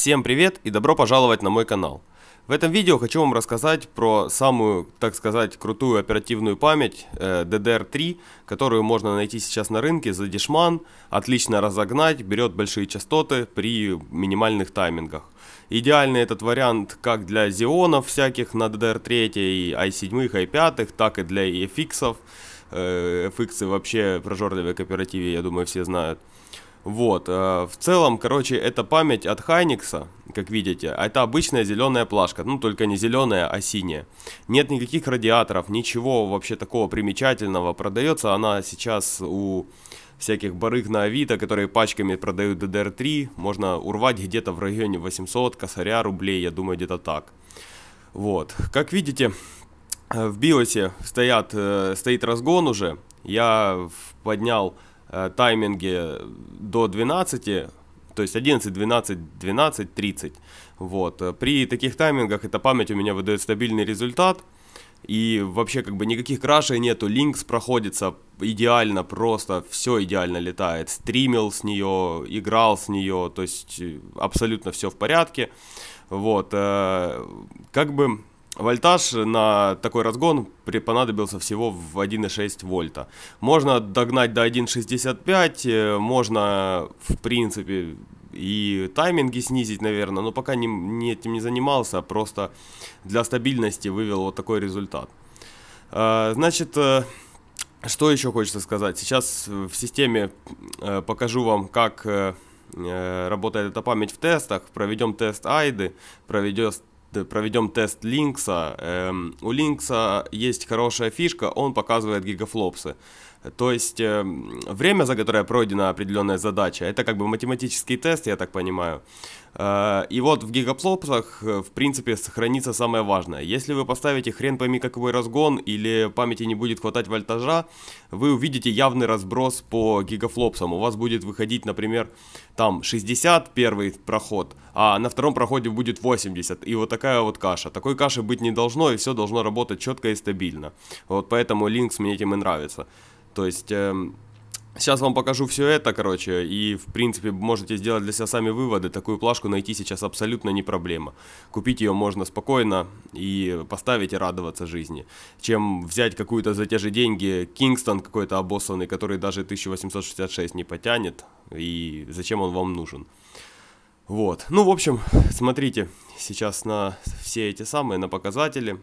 Всем привет и добро пожаловать на мой канал. В этом видео хочу вам рассказать про самую, так сказать, крутую оперативную память DDR3, э, которую можно найти сейчас на рынке за дешман, отлично разогнать, берет большие частоты при минимальных таймингах. Идеальный этот вариант как для зеонов всяких на DDR3, и i7, и i5, так и для EFX. -ов. Э, вообще прожорливые кооперативе, я думаю, все знают. Вот, э, в целом, короче, это память от Хайникса, как видите, а это обычная зеленая плашка, ну только не зеленая, а синяя. Нет никаких радиаторов, ничего вообще такого примечательного. Продается она сейчас у всяких барыг на Авито, которые пачками продают DDR3, можно урвать где-то в районе 800 косаря рублей, я думаю, где-то так. Вот, как видите, э, в биосе стоят, э, стоит разгон уже, я поднял Э, тайминги до 12, то есть 11, 12, 12, 30. Вот. Э, при таких таймингах эта память у меня выдает стабильный результат. И вообще как бы никаких крашей нету, Линкс проходится идеально, просто все идеально летает. Стримил с нее, играл с нее, то есть э, абсолютно все в порядке. Вот, как бы Вольтаж на такой разгон понадобился всего в 1,6 вольта. Можно догнать до 1,65, э, можно в принципе и тайминги снизить, наверное, но пока не, не, этим не занимался, а просто для стабильности вывел вот такой результат. Э, значит, э, что еще хочется сказать? Сейчас в системе покажу вам, как работает эта память в тестах. Проведем тест айды, проведем Э, проведем тест Линкса. Эм, у Линкса есть хорошая фишка, он показывает гигафлопсы. То есть э, время, за которое пройдена определенная задача, это как бы математический тест, я так понимаю. Э, и вот в гигаплопсах, э, в принципе, сохранится самое важное. Если вы поставите хрен пойми какой разгон или памяти не будет хватать вольтажа, вы увидите явный разброс по гигафлопсам. У вас будет выходить, например, там 60 первый проход, а на втором проходе будет 80. И вот такая вот каша. Такой каши быть не должно, и все должно работать четко и стабильно. Вот поэтому Linux мне этим и нравится. То есть... Эм, сейчас вам покажу все это, короче, и, в принципе, можете сделать для себя сами выводы. Такую плашку найти сейчас абсолютно не проблема. Купить ее можно спокойно и поставить и радоваться жизни. Чем взять какую-то за те же деньги Кингстон какой-то обоссанный, который даже 1866 не потянет, и зачем он вам нужен. Вот, ну, в общем, смотрите сейчас на все эти самые, на показатели,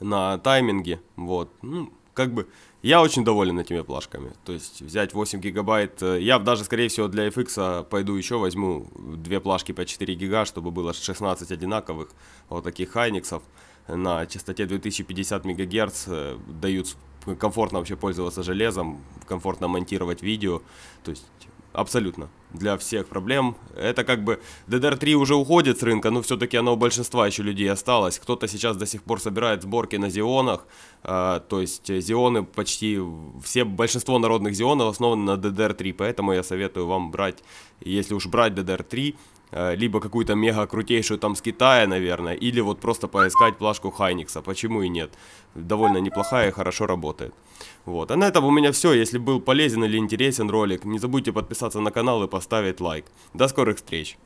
на тайминги, вот, ну, как бы я очень доволен этими плашками. То есть взять 8 гигабайт, э, я даже, скорее всего, для FX а пойду еще возьму две плашки по 4 гига, чтобы было 16 одинаковых вот таких хайниксов на частоте 2050 мегагерц э, дают комфортно вообще пользоваться железом, комфортно монтировать видео, то есть абсолютно для всех проблем. Это как бы DDR 3 уже уходит с рынка, но все-таки оно у большинства еще людей осталось. Кто-то сейчас до сих пор собирает сборки на зионах, э, то есть э, зионы почти все, большинство народных зионов основаны на DDR 3, поэтому я советую вам брать, если уж брать DDR 3, Э, либо какую-то мега крутейшую там с Китая, наверное, или вот просто поискать плашку Хайникса, почему и нет. Довольно неплохая и хорошо работает. Вот, а на этом у меня все, если был полезен или интересен ролик, не забудьте подписаться на канал и поставить лайк. До скорых встреч!